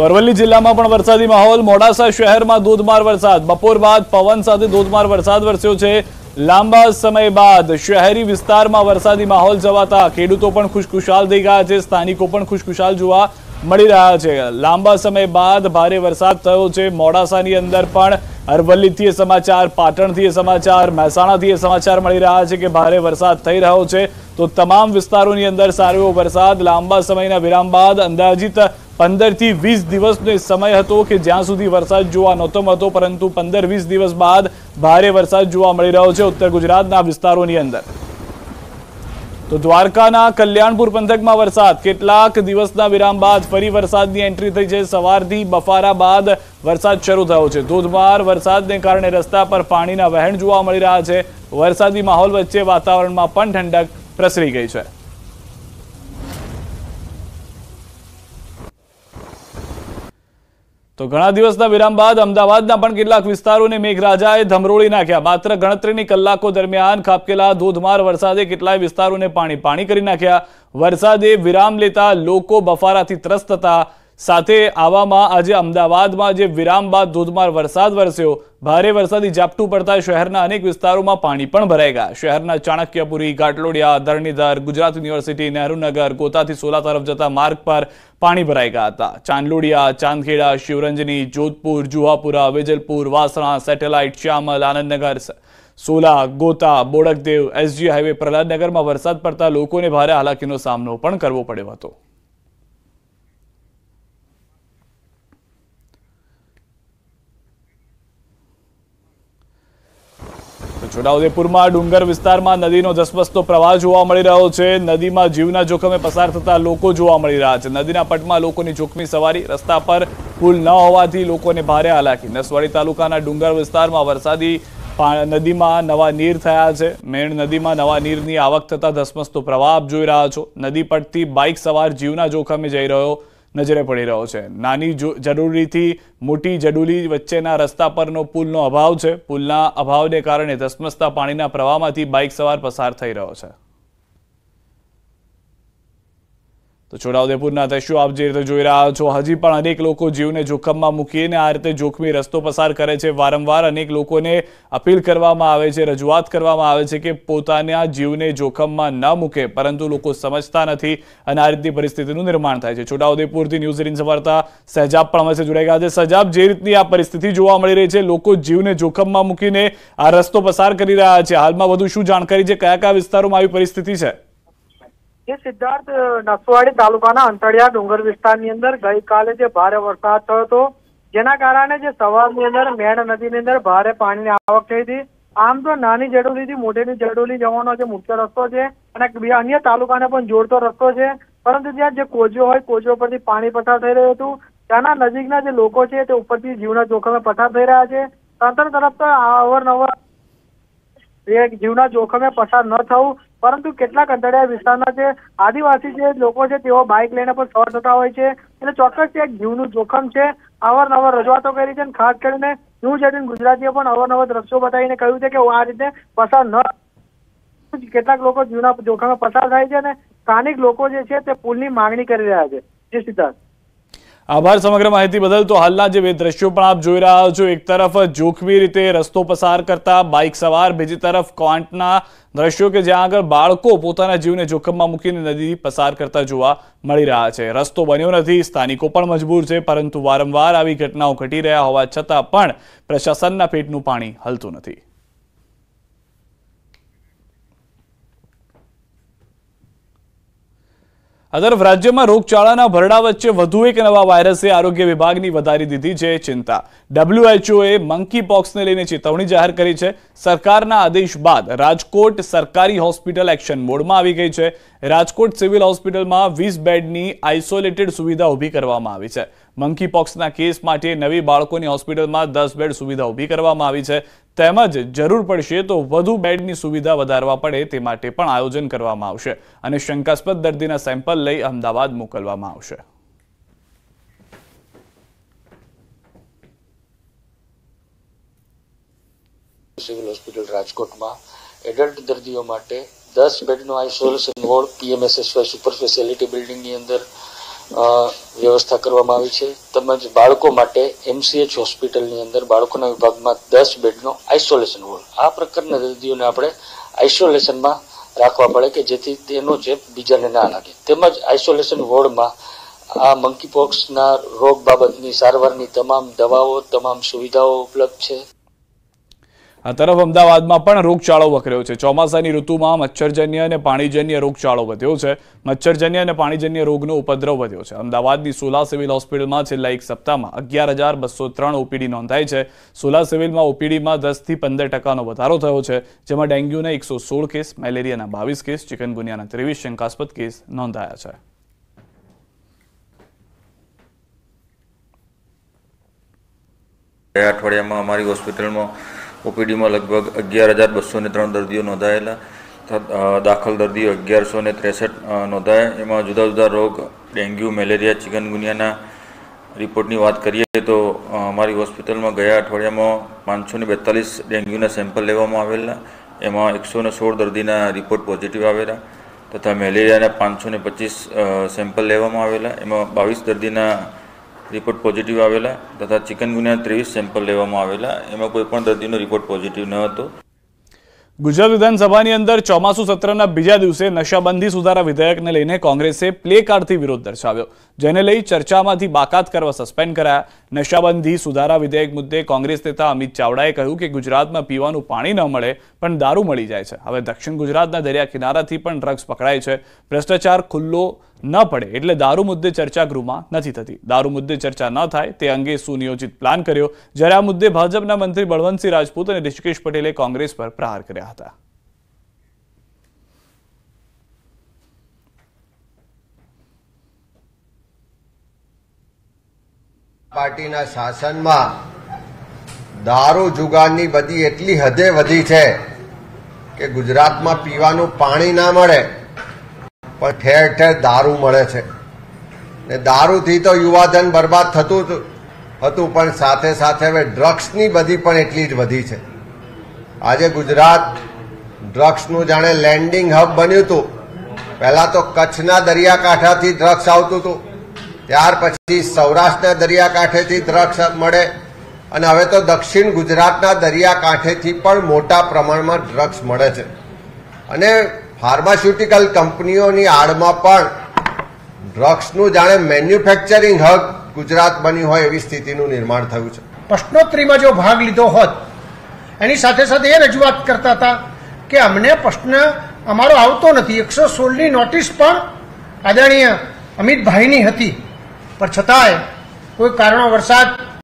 તો અરવલ્લી જિલ્લામાં પણ વરસાદી માહોલ મોડાસા શહેરમાં ધોધમાર વરસાદ બપોર બાદ પવન સાથે ધોધમાર વરસાદ વરસ્યો છે લાંબા સમય બાદ શહેરી વિસ્તારમાં વરસાદી માહોલ જવાતા ખેડૂતો પણ ખુશખુશાલ થઈ ગયા છે સ્થાનિકો પણ ખુશખુશાલ જોવા મળી રહ્યા છે લાંબા સમય બાદ ભારે વરસાદ થયો છે મોડાસાની અંદર પણ અરવલ્લીથી એ સમાચાર પાટણથી એ સમાચાર મહેસાણાથી એ સમાચાર મળી રહ્યા છે કે ભારે વરસાદ થઈ રહ્યો છે તો તમામ વિસ્તારોની અંદર સારો એવો વરસાદ લાંબા સમયના વિરામ બાદ અંદાજિત પંદરથી વીસ દિવસનો સમય હતો કે જ્યાં સુધી વરસાદ જોવા નહોતો મળતો પરંતુ પંદર વીસ દિવસ બાદ ભારે વરસાદ જોવા મળી રહ્યો છે ઉત્તર ગુજરાતના વિસ્તારોની અંદર તો દ્વારકાના કલ્યાણપુર પંથકમાં વરસાદ કેટલાક દિવસના વિરામ બાદ ફરી વરસાદની એન્ટ્રી થઈ છે સવારથી બફારા બાદ વરસાદ શરૂ થયો છે ધોધમાર વરસાદને કારણે રસ્તા પર પાણીના વહેણ જોવા મળી રહ્યા છે વરસાદી માહોલ વચ્ચે વાતાવરણમાં પણ ઠંડક પ્રસરી ગઈ છે તો ઘણા દિવસના વિરામ બાદ અમદાવાદના પણ કેટલાક વિસ્તારોને મેઘરાજાએ ધમરોળી નાખ્યા માત્ર ગણતરીની કલાકો દરમિયાન ખાબકેલા ધોધમાર વરસાદે કેટલાય વિસ્તારોને પાણી પાણી કરી નાખ્યા વરસાદે વિરામ લેતા લોકો બફારાથી ત્રસ્ત હતા સાથે આવામાં આજે અમદાવાદમાં જે વિરામ બાદ ધોધમાર વરસાદ વરસ્યો ભારે વરસાદી ઝાપટું પડતા શહેરના અનેક વિસ્તારોમાં પાણી પણ ભરાઈ ગયા શહેરના ચાણક્યપુરી ઘાટલોડિયા ધરણીધર ગુજરાત યુનિવર્સિટી નહેરુનગર ગોતાથી સોલા તરફ જતા માર્ગ પર પાણી ભરાઈ ગયા હતા Chandlodia Chandkheda Shivranjani Jodhpur Juhapura Vejalpur Vasna satellite Shyamal Anandnagar Sola Gota Bodakdev SG highway પ્રહલાદનગરમાં વરસાદ પડતા લોકોને ભારે હાલાકીનો સામનો પણ કરવો પડ્યો હતો છોટાઉદેપુરમાં ડુંગર વિસ્તારમાં નદીનો ધસમસતો પ્રવાહ જોવા મળી રહ્યો છે નદીમાં જીવના જોખમે પસાર થતા લોકો જોવા મળી રહ્યા છે નદીના પટમાં લોકોની જોખમી સવારી રસ્તા પર પુલ ન હોવાથી લોકોને ભારે હાલાકી નસવાડી તાલુકાના ડુંગર વિસ્તારમાં વરસાદી નદીમાં નવા નીર થયા છે મેણ નદીમાં નવા નીરની આવક થતાં ધસમસતો પ્રવાહ જોઈ રહ્યા છો નદી પટથી બાઇક સવાર જીવના જોખમે જઈ રહ્યો નજરે પડી રહ્યો છે નાની જરૂરીથી મોટી જડુલી વચ્ચેના રસ્તા પરનો પુલનો અભાવ છે પુલના અભાવને કારણે ધસમસતા પાણીના પ્રવાહમાંથી બાઇક સવાર પસાર થઈ રહ્યો છે તો છોટાઉદેપુરના દ્રશ્યો આપ જે રીતે જોઈ રહ્યા છો હજી પણ અનેક લોકો જીવને જોખમમાં મૂકીને આ રીતે જોખમી રસ્તો પસાર કરે છે વારંવાર અનેક લોકોને અપીલ કરવામાં આવે છે રજૂઆત કરવામાં આવે છે કે પોતાના જીવને જોખમમાં ન મૂકે પરંતુ લોકો સમજતા નથી અને આ રીતની પરિસ્થિતિનું નિર્માણ થાય છે છોટાઉદેપુરથી ન્યૂઝ એટીન સવારતા સહજાબ પણ અમારી જોડાઈ ગયા છે સજાબ જે રીતની આ પરિસ્થિતિ જોવા મળી રહી છે લોકો જીવને જોખમમાં મૂકીને આ રસ્તો પસાર કરી રહ્યા છે હાલમાં વધુ શું જાણકારી છે કયા કયા વિસ્તારોમાં આવી પરિસ્થિતિ છે જે સિદ્ધાર્થ નસવાડી તાલુકાના અંતરિયા ડુંગર વિસ્તારની અંદર ગઈકાલે જે ભારે વરસાદ થયો હતો જેના કારણે જે સવારની અંદર મેણ નદીની અંદર ભારે પાણીની આવક થઈ હતી આમ તો નાની જડોલીથી મોટેની જડોલી જવાનો જે મુખ્ય રસ્તો છે અને બે અન્ય તાલુકાને પણ જોડતો રસ્તો છે પરંતુ ત્યાં જે કોજો હોય કોજો પરથી પાણી પસાર થઈ રહ્યું હતું ત્યાંના નજીકના જે લોકો છે તે ઉપરથી જીવના જોખમે પસાર થઈ રહ્યા છે તંત્ર તરફ તો અવારનવાર એ જીવના જોખમે પસાર ન થવું પરંતુ કેટલાક અંતરિયાળ વિસ્તારના જે આદિવાસી જે લોકો છે તેઓ બાઇક લઈને પણ સવાર થતા હોય છે એટલે ચોક્કસ એક જીવનું જોખમ છે અવારનવાર રજૂઆતો કરી છે અને ખાસ કરીને ન્યૂઝ એટીન ગુજરાતીએ પણ અવારનવાર દ્રશ્યો બતાવીને કહ્યું છે કે આ રીતે પસાર ન કેટલાક લોકો જીવના જોખમે પસાર થાય છે અને સ્થાનિક લોકો જે છે તે પુલની માંગણી કરી રહ્યા છે જે સિદ્ધાર્થ આભાર સમગ્ર માહિતી બદલ તો હાલના જે બે દ્રશ્યો પણ આપ જોઈ રહ્યા છો એક તરફ જોખમી રીતે રસ્તો પસાર કરતા બાઇક સવાર બીજી તરફ ક્વાંટના દ્રશ્યો કે જ્યાં આગળ બાળકો પોતાના જીવને જોખમમાં મૂકીને નદી પસાર કરતા જોવા મળી રહ્યા છે રસ્તો બન્યો નથી સ્થાનિકો પણ મજબૂર છે પરંતુ વારંવાર આવી ઘટનાઓ ઘટી રહ્યા હોવા છતાં પણ પ્રશાસનના પેટનું પાણી હલતું નથી આ તરફ રાજ્યમાં રોગચાળાના ભરડા વચ્ચે વધુ એક નવા વાયરસે આરોગ્ય વિભાગની વધારી દીધી છે ચિંતા ડબ્લ્યુએચઓએ મંકી પોક્સને લઈને ચેતવણી જાહેર કરી છે સરકારના આદેશ બાદ રાજકોટ સરકારી હોસ્પિટલ એક્શન મોડમાં આવી ગઈ છે રાજકોટ સિવિલ હોસ્પિટલમાં વીસ બેડની આઇસોલેટેડ સુવિધા ઊભી કરવામાં આવી છે મંકીપોક્સના કેસ માટે નવી બાળકોની હોસ્પિટલમાં દસ બેડ સુવિધા ઊભી કરવામાં આવી છે તેમજ જરૂર પડશે તો વધુ બેડની સુવિધા વધારવા પડે તે માટે પણ આયોજન કરવામાં આવશે અને શંકાસ્પદ દર્દીના સેમ્પલ લઈ અમદાવાદ મોકલવામાં આવશે સિવિલ હોસ્પિટલ રાજકોટમાં એડલ્ટ દર્દીઓ માટે દસ બેડનો isolation ward PMSSY super facility બિલ્ડિંગની અંદર વ્યવસ્થા કરવામાં આવી છે તેમજ બાળકો માટે એમસીએચ હોસ્પિટલની અંદર બાળકોના વિભાગમાં દસ બેડનો આઇસોલેશન વોર્ડ આ પ્રકારના દર્દીઓને આપણે આઇસોલેશનમાં રાખવા પડે કે જેથી તેનો ચેપ બીજાને ના લાગે તેમજ આઇસોલેશન વોર્ડમાં આ મંકીપોક્સના રોગ બાબતની સારવારની તમામ દવાઓ તમામ સુવિધાઓ ઉપલબ્ધ છે આ તરફ અમદાવાદમાં પણ રોગચાળો વકર્યો છે ચોમાસાની ઋતુમાં મચ્છરજન્ય અને પાણીજન્ય રોગચાળો વધ્યો છે મચ્છરજન્ય અને પાણીજન્ય રોગનો ઉપદ્રવ વધ્યો છે અમદાવાદની સોલા સિવિલ હોસ્પિટલમાં છેલ્લા એક સપ્તાહમાં અગિયાર હજાર બસો ત્રણ ઓપીડી નોંધાઈ છે સોલા સિવિલમાં ઓપીડીમાં દસથી પંદર ટકાનો વધારો થયો છે જેમાં ડેન્ગ્યુના એકસો સોળ કેસ મેલેરિયાના બાવીસ કેસ ચિકનગુનિયાના ત્રેવીસ શંકાસ્પદ કેસ નોંધાયા છે અઠવાડિયામાં અમારી હોસ્પિટલમાં ઓપીડીમાં લગભગ અગિયાર હજાર બસો ને ત્રણ દર્દીઓ નોંધાયેલા દાખલ દર્દીઓ અગિયારસો ને ત્રેસઠ નોંધાયા એમાં જુદા જુદા રોગ ડેન્ગ્યુ મેલેરિયા ચિકનગુનિયાના રિપોર્ટની વાત કરીએ તો અમારી હોસ્પિટલમાં ગયા અઠવાડિયામાં પાંચસો ને બેતાલીસ ડેન્ગ્યુના સેમ્પલ લેવામાં આવેલા એમાં એકસો ને સોળ દર્દીના રિપોર્ટ પોઝિટિવ આવેલા તથા મેલેરિયાના પાંચસો ને પચીસ સેમ્પલ લેવામાં આવેલા એમાં બાવીસ દર્દીના રિપોર્ટ પોઝિટિવ આવેલા તથા ચિકનગુનિયા ત્રેવીસ સેમ્પલ લેવામાં આવેલા એમાં કોઈપણ દર્દીનો રિપોર્ટ પોઝિટિવ ન હતો ગુજરાત વિધાનસભાની અંદર ચોમાસુ સત્રના બીજા દિવસે નશાબંધી સુધારા વિધેયકને લઈને કોંગ્રેસે પ્લે કાર્ડથી વિરોધ દર્શાવ્યો જેને લઈ ચર્ચામાંથી બાકાત કરવા સસ્પેન્ડ કરાયા નશાબંધી સુધારા વિધેયક મુદ્દે કોંગ્રેસ નેતા અમિત ચાવડાએ કહ્યું કે ગુજરાતમાં પીવાનું પાણી ન મળે પણ દારૂ મળી જાય છે હવે દક્ષિણ ગુજરાતના દરિયા કિનારાથી પણ ડ્રગ્સ પકડાય છે ભ્રષ્ટાચાર ખુલ્લો ન પડે એટલે દારૂ મુદ્દે ચર્ચા ગૃહમાં નથી થતી દારૂ મુદ્દે ચર્ચા ન થાય તે અંગે સુનિયોજિત પ્લાન કર્યો જ્યારે આ મુદ્દે ભાજપના મંત્રી બળવંતસિંહ રાજપૂત અને ઋષિકેશ પટેલે કોંગ્રેસ પર પ્રહાર કર્યા હતા પાર્ટીના શાસનમાં દારૂ જુગારની બધી એટલી હદે વધી છે કે ગુજરાતમાં પીવાનું પાણી ના મળે પણ ઠેર ઠેર દારૂ મળે છે ને દારૂથી તો યુવાધન બરબાદ થતું હતું પણ સાથે સાથે હવે ડ્રગ્સની બધી પણ એટલી જ વધી છે આજે ગુજરાત ડ્રગ્સનું જાણે લેન્ડિંગ હબ બન્યું હતું પહેલાં તો કચ્છના દરિયાકાંઠાથી ડ્રગ્સ આવતું હતું ત્યાર પછી સૌરાષ્ટ્રના દરિયાકાંઠેથી ડ્રગ્સ મળે અને હવે તો દક્ષિણ ગુજરાતના દરિયાકાંઠેથી પણ મોટા પ્રમાણમાં ડ્રગ્સ મળે છે અને ફાર્માસ્યુટિકલ કંપનીઓની આડમાં પણ ડ્રગ્સનું જાણે મેન્યુફેક્ચરિંગ હક ગુજરાત બની હોય એવી સ્થિતિનું નિર્માણ થયું છે પ્રશ્નોત્તરીમાં જો ભાગ લીધો હોત એની સાથે સાથે એ રજૂઆત કરતા હતા કે અમને પ્રશ્ન અમારો આવતો નથી એકસો સોળની નોટિસ પણ આદરણીય અમિતભાઈની હતી પણ છતાંય કોઈ કારણો વરસાદ